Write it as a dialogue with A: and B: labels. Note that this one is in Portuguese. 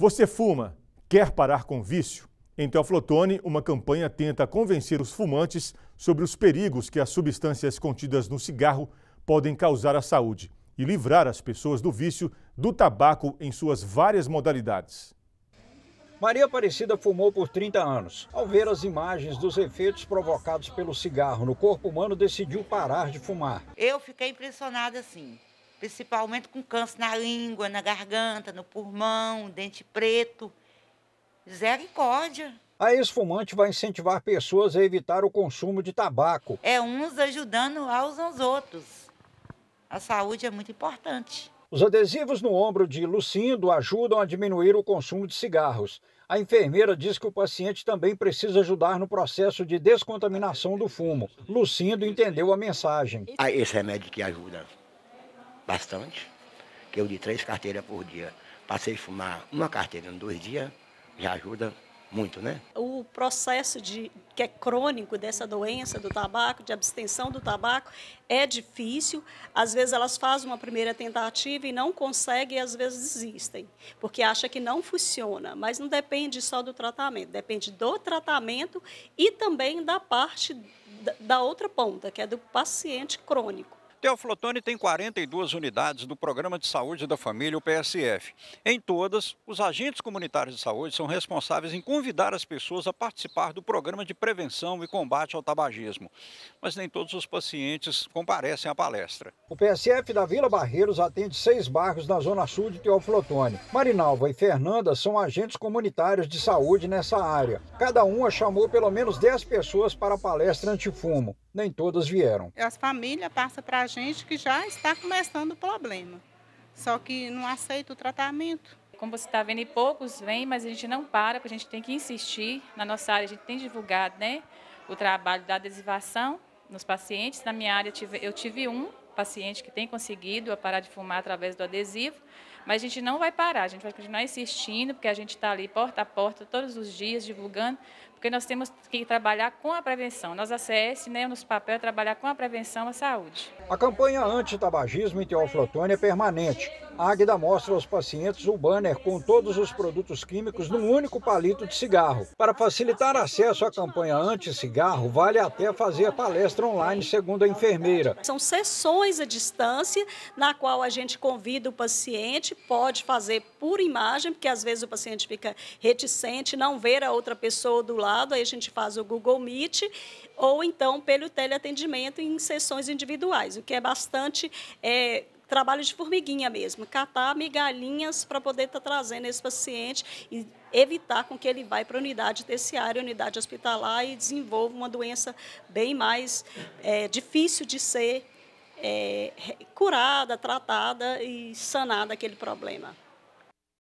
A: Você fuma, quer parar com vício? Em então Teoflotone, uma campanha tenta convencer os fumantes sobre os perigos que as substâncias contidas no cigarro podem causar à saúde e livrar as pessoas do vício do tabaco em suas várias modalidades. Maria Aparecida fumou por 30 anos. Ao ver as imagens dos efeitos provocados pelo cigarro no corpo humano, decidiu parar de fumar.
B: Eu fiquei impressionada sim principalmente com câncer na língua, na garganta, no pulmão, dente preto. Misericórdia.
A: A fumante vai incentivar pessoas a evitar o consumo de tabaco.
B: É uns ajudando aos, aos outros. A saúde é muito importante.
A: Os adesivos no ombro de Lucindo ajudam a diminuir o consumo de cigarros. A enfermeira diz que o paciente também precisa ajudar no processo de descontaminação do fumo. Lucindo entendeu a mensagem. Ah, esse remédio que ajuda bastante, que eu de três carteiras por dia passei a fumar uma carteira em dois dias, já ajuda muito, né?
B: O processo de que é crônico dessa doença do tabaco, de abstenção do tabaco, é difícil. Às vezes elas fazem uma primeira tentativa e não conseguem, e às vezes desistem, porque acha que não funciona. Mas não depende só do tratamento, depende do tratamento e também da parte da outra ponta, que é do paciente crônico. Teoflotone
A: tem 42 unidades do Programa de Saúde da Família, o PSF. Em todas, os agentes comunitários de saúde são responsáveis em convidar as pessoas a participar do programa de prevenção e combate ao tabagismo. Mas nem todos os pacientes comparecem à palestra. O PSF da Vila Barreiros atende seis bairros na Zona Sul de Teoflotone. Marinalva e Fernanda são agentes comunitários de saúde nessa área. Cada uma chamou pelo menos 10 pessoas para a palestra antifumo. Nem todas vieram.
C: As famílias passam para a gente que já está começando o problema, só que não aceita o tratamento. Como você está vendo, e poucos vêm, mas a gente não para, porque a gente tem que insistir na nossa área. A gente tem divulgado né, o trabalho da adesivação nos pacientes. Na minha área, eu tive um paciente que tem conseguido parar de fumar através do adesivo, mas a gente não vai parar, a gente vai continuar insistindo, porque a gente está ali porta a porta todos os dias divulgando, porque nós temos que trabalhar com a prevenção. Nós, a CS, né, o nosso papel é trabalhar com a prevenção à saúde.
A: A campanha anti-tabagismo em Teoflotone é permanente. A Águida mostra aos pacientes o banner com todos os produtos químicos num único palito de cigarro. Para facilitar acesso à campanha anti-cigarro, vale até fazer palestra online, segundo a enfermeira.
B: São sessões à distância, na qual a gente convida o paciente pode fazer por imagem, porque às vezes o paciente fica reticente, não ver a outra pessoa do lado, aí a gente faz o Google Meet, ou então pelo teleatendimento em sessões individuais, o que é bastante. É, trabalho de formiguinha mesmo, catar migalhinhas para poder estar tá trazendo esse paciente e evitar com que ele vá para a unidade terciária, unidade hospitalar e desenvolva uma doença bem mais é, difícil de ser é, curada, tratada e sanada aquele problema.